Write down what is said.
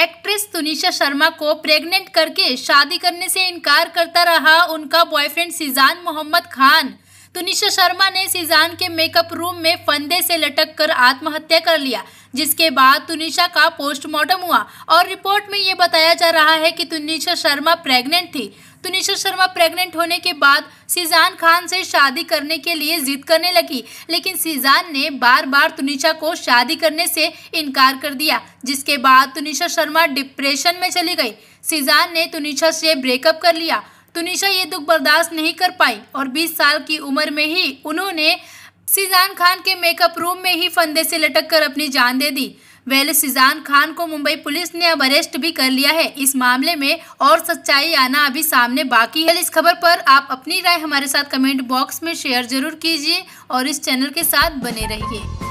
actress Tunisha Sharma को pregnant करके शादी करने से इनकार करता रहा उनका बॉयफ्रेंड सीजान मोहम्मद खान तुनिशा शर्मा ने सीजान के मेकअप रूम में फंदे से लटक कर आत्महत्या कर लिया जिसके बाद तुनिशा का पोस्टमार्टम हुआ और रिपोर्ट में ये बताया जा रहा है कि तुनिशा शर्मा प्रेग्नेंट थी तो निशा शर्मा प्रेग्नेंट होने के बाद सीजान खान से शादी करने के लिए जिद करने लगी लेकिन सीजान ने बार बार तुनिशा को शादी करने से इनकार कर दिया जिसके बाद तुनिशा शर्मा डिप्रेशन में चली गई सीजान ने तुनिशा से ब्रेकअप कर लिया तुनिशा ये दुख बर्दाश्त नहीं कर पाई और 20 साल की उम्र में ही उन्होंने सीजान खान के मेकअप रूम में ही फंदे से लटक कर अपनी जान दे दी वेल सिजान खान को मुंबई पुलिस ने अब अरेस्ट भी कर लिया है इस मामले में और सच्चाई आना अभी सामने बाकी है इस खबर पर आप अपनी राय हमारे साथ कमेंट बॉक्स में शेयर जरूर कीजिए और इस चैनल के साथ बने रहिए